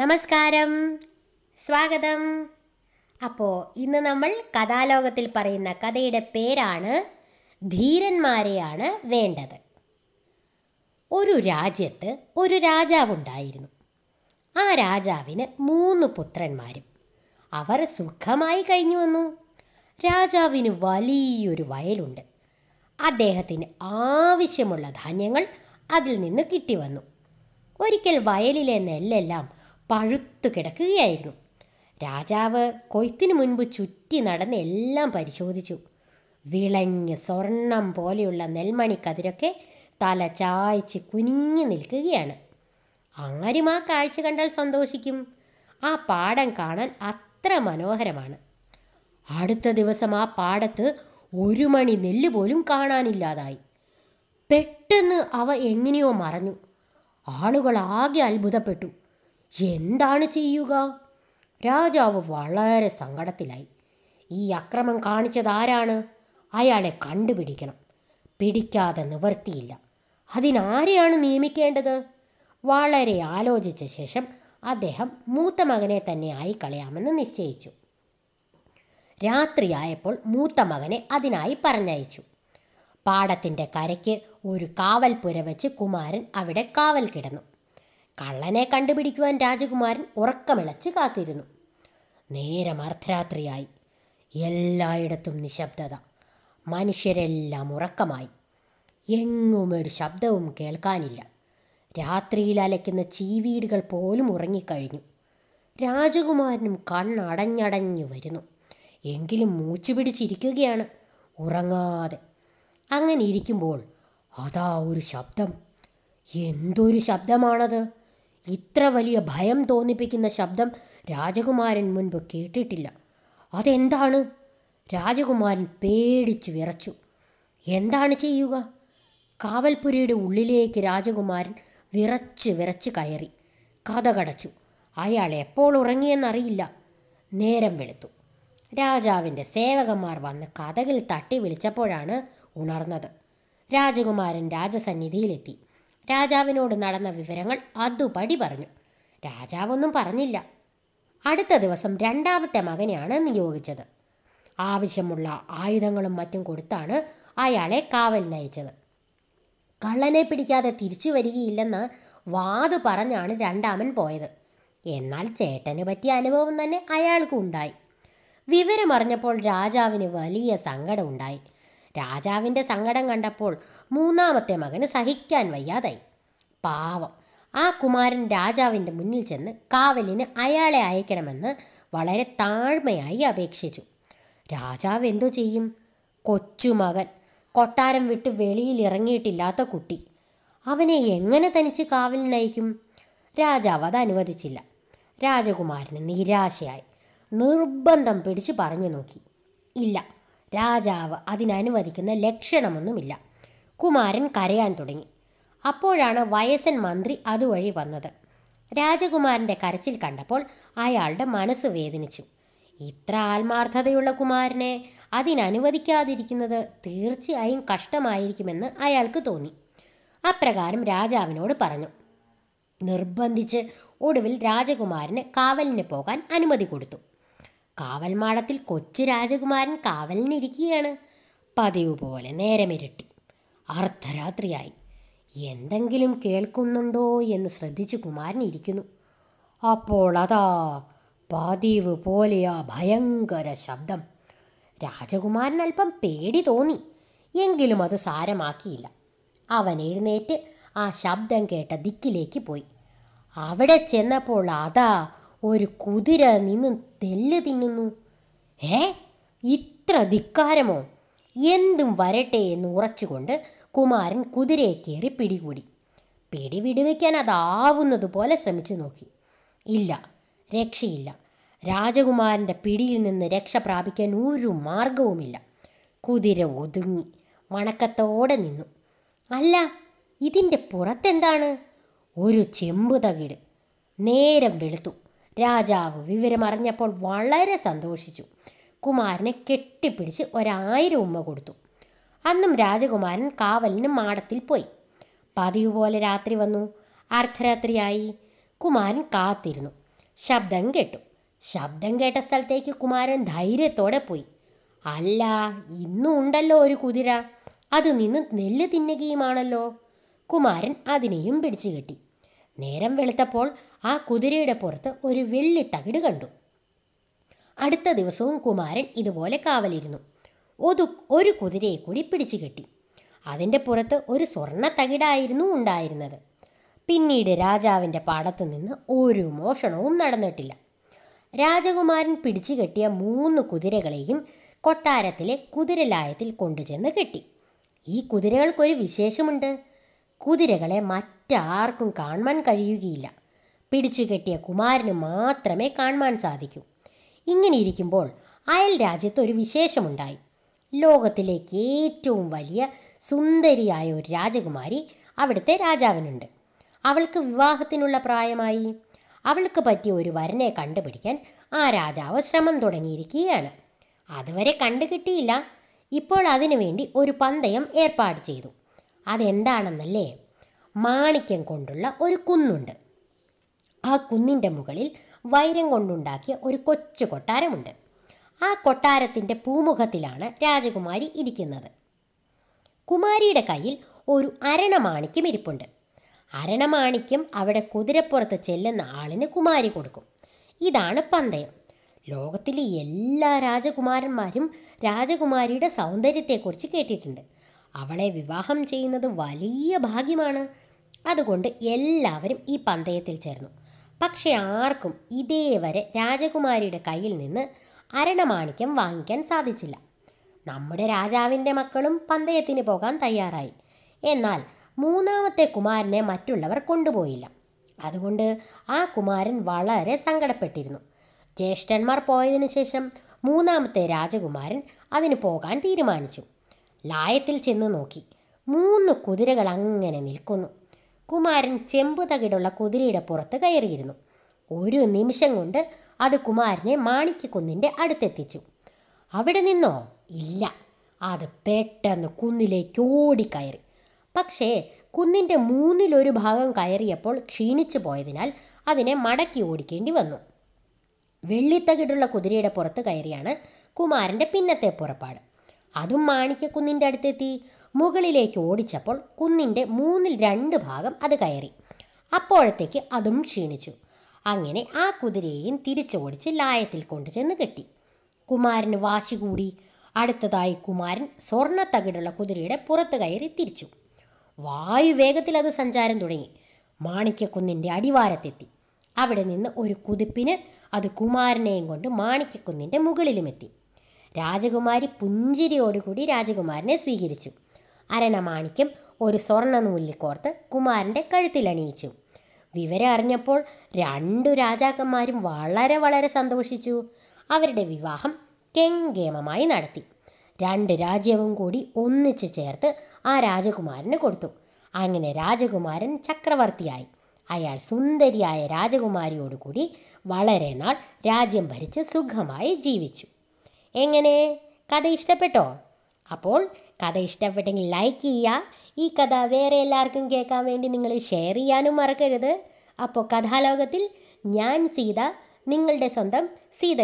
നമസ്കാരം സ്വാഗതം അപ്പോൾ ഇന്ന് നമ്മൾ കഥാലോകത്തിൽ പറയുന്ന കഥയുടെ പേരാണ് ധീരന്മാരെയാണ് വേണ്ടത് ഒരു രാജ്യത്ത് ഒരു രാജാവുണ്ടായിരുന്നു ആ രാജാവിന് മൂന്ന് പുത്രന്മാരും അവർ സുഖമായി കഴിഞ്ഞു വന്നു രാജാവിന് വലിയൊരു വയലുണ്ട് അദ്ദേഹത്തിന് ആവശ്യമുള്ള ധാന്യങ്ങൾ അതിൽ നിന്ന് കിട്ടി വന്നു ഒരിക്കൽ വയലിലെ നെല്ലെല്ലാം പഴുത്തു കിടക്കുകയായിരുന്നു രാജാവ് കൊയ്ത്തിനു മുൻപ് ചുറ്റി നടന്ന് എല്ലാം പരിശോധിച്ചു വിളഞ്ഞ് സ്വർണം പോലെയുള്ള നെൽമണിക്കതിരൊക്കെ തല ചായച്ച് കുനിഞ്ഞു നിൽക്കുകയാണ് ആരും ആ കാഴ്ച കണ്ടാൽ സന്തോഷിക്കും ആ പാടം കാണാൻ അത്ര മനോഹരമാണ് അടുത്ത ദിവസം ആ പാടത്ത് ഒരു മണി നെല്ല് പോലും കാണാനില്ലാതായി പെട്ടെന്ന് അവ എങ്ങനെയോ മറഞ്ഞു ആളുകൾ ആകെ അത്ഭുതപ്പെട്ടു എന്താണ് ചെയ്യുക രാജാവ് വളരെ സങ്കടത്തിലായി ഈ അക്രമം ആരാണ് അയാളെ കണ്ടുപിടിക്കണം പിടിക്കാതെ നിവർത്തിയില്ല അതിനാരെയാണ് നിയമിക്കേണ്ടത് വളരെ ആലോചിച്ച ശേഷം അദ്ദേഹം മൂത്ത മകനെ തന്നെ ആയി കളയാമെന്ന് നിശ്ചയിച്ചു രാത്രിയായപ്പോൾ മൂത്ത മകനെ അതിനായി പറഞ്ഞയച്ചു പാടത്തിൻ്റെ കരയ്ക്ക് ഒരു കാവൽപ്പുര വെച്ച് കുമാരൻ അവിടെ കാവൽ കിടന്നു കള്ളനെ കണ്ടുപിടിക്കുവാൻ രാജകുമാരൻ ഉറക്കമിളച്ച് കാത്തിരുന്നു നേരം അർദ്ധരാത്രിയായി എല്ലായിടത്തും നിശബ്ദത മനുഷ്യരെല്ലാം ഉറക്കമായി എങ്ങും ഒരു ശബ്ദവും കേൾക്കാനില്ല രാത്രിയിൽ അലയ്ക്കുന്ന ചീവീടുകൾ പോലും ഉറങ്ങിക്കഴിഞ്ഞു രാജകുമാരനും കണ്ണടഞ്ഞടഞ്ഞു വരുന്നു എങ്കിലും പിടിച്ചിരിക്കുകയാണ് ഉറങ്ങാതെ അങ്ങനെ ഇരിക്കുമ്പോൾ അതാ ഒരു ശബ്ദം എന്തൊരു ശബ്ദമാണത് ഇത്ര വലിയ ഭയം തോന്നിപ്പിക്കുന്ന ശബ്ദം രാജകുമാരൻ മുൻപ് കേട്ടിട്ടില്ല അതെന്താണ് രാജകുമാരൻ പേടിച്ചു വിറച്ചു എന്താണ് ചെയ്യുക കാവൽപുരയുടെ ഉള്ളിലേക്ക് രാജകുമാരൻ വിറച്ച് വിറച്ച് കയറി കഥകടച്ചു അയാൾ എപ്പോൾ ഉറങ്ങിയെന്നറിയില്ല നേരം വെളുത്തു രാജാവിൻ്റെ സേവകന്മാർ വന്ന് കഥകൾ തട്ടി വിളിച്ചപ്പോഴാണ് ഉണർന്നത് രാജകുമാരൻ രാജസന്നിധിയിലെത്തി രാജാവിനോട് നടന്ന വിവരങ്ങൾ അതുപടി പറഞ്ഞു രാജാവൊന്നും പറഞ്ഞില്ല അടുത്ത ദിവസം രണ്ടാമത്തെ മകനെയാണ് നിയോഗിച്ചത് ആവശ്യമുള്ള ആയുധങ്ങളും മറ്റും കൊടുത്താണ് അയാളെ കാവലിനയച്ചത് കള്ളനെ പിടിക്കാതെ തിരിച്ചു വരികയില്ലെന്ന് വാത് പറഞ്ഞാണ് രണ്ടാമൻ പോയത് എന്നാൽ ചേട്ടന് പറ്റിയ അനുഭവം തന്നെ അയാൾക്കും ഉണ്ടായി വിവരമറിഞ്ഞപ്പോൾ രാജാവിന് വലിയ സങ്കടമുണ്ടായി രാജാവിൻ്റെ സങ്കടം കണ്ടപ്പോൾ മൂന്നാമത്തെ മകന് സഹിക്കാൻ വയ്യാതായി പാവം ആ കുമാരൻ രാജാവിൻ്റെ മുന്നിൽ ചെന്ന് കാവലിന് അയാളെ അയക്കണമെന്ന് വളരെ താഴ്മയായി അപേക്ഷിച്ചു രാജാവ് എന്തു ചെയ്യും കൊച്ചുമകൻ കൊട്ടാരം വിട്ട് വെളിയിൽ ഇറങ്ങിയിട്ടില്ലാത്ത കുട്ടി അവനെ എങ്ങനെ തനിച്ച് കാവലിനയക്കും രാജാവ് അത് അനുവദിച്ചില്ല രാജകുമാരന് നിരാശയായി നിർബന്ധം പിടിച്ച് പറഞ്ഞു നോക്കി ഇല്ല രാജാവ് അതിനനുവദിക്കുന്ന ലക്ഷണമൊന്നുമില്ല കുമാരൻ കരയാൻ തുടങ്ങി അപ്പോഴാണ് വയസ്സൻ മന്ത്രി അതുവഴി വന്നത് രാജകുമാരൻ്റെ കരച്ചിൽ കണ്ടപ്പോൾ അയാളുടെ മനസ്സ് വേദനിച്ചു ഇത്ര ആത്മാർത്ഥതയുള്ള കുമാരനെ അതിനനുവദിക്കാതിരിക്കുന്നത് തീർച്ചയായും കഷ്ടമായിരിക്കുമെന്ന് അയാൾക്ക് തോന്നി അപ്രകാരം രാജാവിനോട് പറഞ്ഞു നിർബന്ധിച്ച് ഒടുവിൽ രാജകുമാരന് കാവലിന് പോകാൻ അനുമതി കൊടുത്തു കാവൽമാടത്തിൽ കൊച്ചു രാജകുമാരൻ കാവലിനിരിക്കുകയാണ് പതിവ് പോലെ നേരമിരട്ടി അർദ്ധരാത്രിയായി എന്തെങ്കിലും കേൾക്കുന്നുണ്ടോ എന്ന് ശ്രദ്ധിച്ചു കുമാരൻ ഇരിക്കുന്നു അപ്പോൾ അതാ പതിവ് പോലെ ആ ഭയങ്കര ശബ്ദം രാജകുമാരൻ അല്പം പേടി തോന്നി എങ്കിലും അത് സാരമാക്കിയില്ല അവൻ എഴുന്നേറ്റ് ആ ശബ്ദം കേട്ട ദിക്കിലേക്ക് പോയി അവിടെ ചെന്നപ്പോൾ അതാ ഒരു കുതിര നിന്ന് തെല്ല് തിന്നുന്നു ഏ ഇത്ര ധിക്കാരമോ എന്തും വരട്ടെ എന്ന് ഉറച്ചുകൊണ്ട് കുമാരൻ കുതിരയെ കയറി പിടികൂടി പിടി വിടുവയ്ക്കാൻ അതാവുന്നതുപോലെ ശ്രമിച്ചു നോക്കി ഇല്ല രക്ഷയില്ല രാജകുമാരൻ്റെ പിടിയിൽ നിന്ന് രക്ഷ പ്രാപിക്കാൻ ഒരു മാർഗവുമില്ല കുതിര ഒതുങ്ങി വണക്കത്തോടെ നിന്നു അല്ല ഇതിൻ്റെ പുറത്തെന്താണ് ഒരു ചെമ്പ് തകിട് നേരം വെളുത്തു രാജാവ് വിവരമറിഞ്ഞപ്പോൾ വളരെ സന്തോഷിച്ചു കുമാരനെ കെട്ടിപ്പിടിച്ച് ഒരായിരം ഉമ്മ കൊടുത്തു അന്നും രാജകുമാരൻ കാവലിന് മാടത്തിൽ പോയി പതിവ് പോലെ രാത്രി വന്നു അർദ്ധരാത്രിയായി കുമാരൻ കാത്തിരുന്നു ശബ്ദം കേട്ടു ശബ്ദം കേട്ട സ്ഥലത്തേക്ക് കുമാരൻ ധൈര്യത്തോടെ പോയി അല്ല ഇന്നും ഉണ്ടല്ലോ ഒരു കുതിര അത് നിന്ന് നെല്ല് തിന്നുകയുമാണല്ലോ കുമാരൻ അതിനെയും പിടിച്ചു കെട്ടി നേരം വെളുത്തപ്പോൾ ആ കുതിരയുടെ പുറത്ത് ഒരു വെള്ളി തകിട് കണ്ടു അടുത്ത ദിവസവും കുമാരൻ ഇതുപോലെ കാവലിരുന്നു ഒതു ഒരു കുതിരയെ കൂടി പിടിച്ചു കെട്ടി അതിൻ്റെ പുറത്ത് ഒരു സ്വർണ്ണ തകിടായിരുന്നു ഉണ്ടായിരുന്നത് പിന്നീട് രാജാവിൻ്റെ പാടത്തു നിന്ന് ഒരു മോഷണവും നടന്നിട്ടില്ല രാജകുമാരൻ പിടിച്ചു കെട്ടിയ മൂന്ന് കുതിരകളെയും കൊട്ടാരത്തിലെ കുതിരലായത്തിൽ കൊണ്ടുചെന്ന് കെട്ടി ഈ കുതിരകൾക്കൊരു വിശേഷമുണ്ട് കുതിരകളെ മറ്റാർക്കും കാണുവാൻ കഴിയുകയില്ല പിടിച്ചു കെട്ടിയ കുമാരന് മാത്രമേ കാണുവാൻ സാധിക്കൂ ഇങ്ങനെ ഇരിക്കുമ്പോൾ അയൽ രാജ്യത്ത് ഒരു വിശേഷമുണ്ടായി ലോകത്തിലേക്ക് ഏറ്റവും വലിയ സുന്ദരിയായ ഒരു രാജകുമാരി അവിടുത്തെ രാജാവിനുണ്ട് അവൾക്ക് വിവാഹത്തിനുള്ള പ്രായമായി അവൾക്ക് പറ്റിയ ഒരു വരനെ കണ്ടുപിടിക്കാൻ ആ രാജാവ് ശ്രമം തുടങ്ങിയിരിക്കുകയാണ് അതുവരെ കണ്ടുകിട്ടിയില്ല ഇപ്പോൾ അതിനുവേണ്ടി ഒരു പന്തയം ഏർപ്പാട് ചെയ്തു അതെന്താണെന്നല്ലേ മാണിക്യം കൊണ്ടുള്ള ഒരു കുന്നുണ്ട് ആ കുന്നിൻ്റെ മുകളിൽ വൈരം കൊണ്ടുണ്ടാക്കിയ ഒരു കൊച്ചു കൊട്ടാരമുണ്ട് ആ കൊട്ടാരത്തിൻ്റെ പൂമുഖത്തിലാണ് രാജകുമാരി ഇരിക്കുന്നത് കുമാരിയുടെ കയ്യിൽ ഒരു അരണമാണിക്യം ഇരിപ്പുണ്ട് അരണമാണിക്യം അവിടെ കുതിരപ്പുറത്ത് ചെല്ലുന്ന ആളിന് കുമാരി കൊടുക്കും ഇതാണ് പന്തയം ലോകത്തിലെ എല്ലാ രാജകുമാരന്മാരും രാജകുമാരിയുടെ സൗന്ദര്യത്തെക്കുറിച്ച് കേട്ടിട്ടുണ്ട് അവളെ വിവാഹം ചെയ്യുന്നത് വലിയ ഭാഗ്യമാണ് അതുകൊണ്ട് എല്ലാവരും ഈ പന്തയത്തിൽ ചേർന്നു പക്ഷേ ആർക്കും ഇതേവരെ രാജകുമാരിയുടെ കയ്യിൽ നിന്ന് അരണമാണിക്യം വാങ്ങിക്കാൻ സാധിച്ചില്ല നമ്മുടെ രാജാവിൻ്റെ മക്കളും പന്തയത്തിന് പോകാൻ തയ്യാറായി എന്നാൽ മൂന്നാമത്തെ കുമാരനെ മറ്റുള്ളവർ കൊണ്ടുപോയില്ല അതുകൊണ്ട് ആ കുമാരൻ വളരെ സങ്കടപ്പെട്ടിരുന്നു ജ്യേഷ്ഠന്മാർ പോയതിനു ശേഷം മൂന്നാമത്തെ രാജകുമാരൻ അതിന് പോകാൻ തീരുമാനിച്ചു ലായത്തിൽ ചെന്ന് നോക്കി മൂന്ന് കുതിരകൾ അങ്ങനെ നിൽക്കുന്നു കുമാരൻ ചെമ്പു തകിടുള്ള കുതിരയുടെ പുറത്ത് കയറിയിരുന്നു ഒരു നിമിഷം കൊണ്ട് അത് കുമാരനെ മാണിക്കക്കുന്നിൻ്റെ അടുത്തെത്തിച്ചു അവിടെ നിന്നോ ഇല്ല അത് പെട്ടെന്ന് കുന്നിലേക്ക് ഓടിക്കയറി പക്ഷേ കുന്നിൻ്റെ മൂന്നിലൊരു ഭാഗം കയറിയപ്പോൾ ക്ഷീണിച്ചു പോയതിനാൽ അതിനെ മടക്കി ഓടിക്കേണ്ടി വന്നു വെള്ളിത്തകിടുള്ള കുതിരയുടെ പുറത്ത് കയറിയാണ് കുമാരൻ്റെ പിന്നത്തെ പുറപ്പാട് അതും മാണിക്യക്കുന്നിൻ്റെ അടുത്തെത്തി മുകളിലേക്ക് ഓടിച്ചപ്പോൾ കുന്നിൻ്റെ മൂന്നിൽ രണ്ട് ഭാഗം അത് കയറി അപ്പോഴത്തേക്ക് അതും ക്ഷീണിച്ചു അങ്ങനെ ആ കുതിരയെയും തിരിച്ചോടിച്ച് ലായത്തിൽ കൊണ്ടുചെന്ന് കെട്ടി കുമാരന് വാശി കൂടി അടുത്തതായി കുമാരൻ സ്വർണ്ണ തകിടുള്ള കുതിരയുടെ പുറത്ത് കയറി തിരിച്ചു വേഗത്തിൽ അത് സഞ്ചാരം തുടങ്ങി മാണിക്കക്കുന്നിൻ്റെ അടിവാരത്തെത്തി അവിടെ നിന്ന് ഒരു കുതിപ്പിന് അത് കുമാരനെയും കൊണ്ട് മാണിക്കക്കുന്നിൻ്റെ മുകളിലുമെത്തി രാജകുമാരി പുഞ്ചിരിയോടുകൂടി രാജകുമാരനെ സ്വീകരിച്ചു അരണമാണിക്യം ഒരു സ്വർണ്ണ നൂലിക്കോർത്ത് കുമാരൻ്റെ കഴുത്തിലണിയിച്ചു വിവരം അറിഞ്ഞപ്പോൾ രണ്ടു രാജാക്കന്മാരും വളരെ വളരെ സന്തോഷിച്ചു അവരുടെ വിവാഹം കെങ്കേമമായി നടത്തി രണ്ട് രാജ്യവും കൂടി ഒന്നിച്ചു ചേർത്ത് ആ രാജകുമാരന് കൊടുത്തു അങ്ങനെ രാജകുമാരൻ ചക്രവർത്തിയായി അയാൾ സുന്ദരിയായ രാജകുമാരിയോടുകൂടി വളരെ നാൾ രാജ്യം ഭരിച്ച് സുഖമായി ജീവിച്ചു എങ്ങനെ കഥ ഇഷ്ടപ്പെട്ടോ അപ്പോൾ കഥ ഇഷ്ടപ്പെട്ടെങ്കിൽ ലൈക്ക് ചെയ്യുക ഈ കഥ വേറെ എല്ലാവർക്കും കേൾക്കാൻ വേണ്ടി നിങ്ങൾ ഷെയർ ചെയ്യാനും മറക്കരുത് അപ്പോൾ കഥാലോകത്തിൽ ഞാൻ സീത നിങ്ങളുടെ സ്വന്തം സീത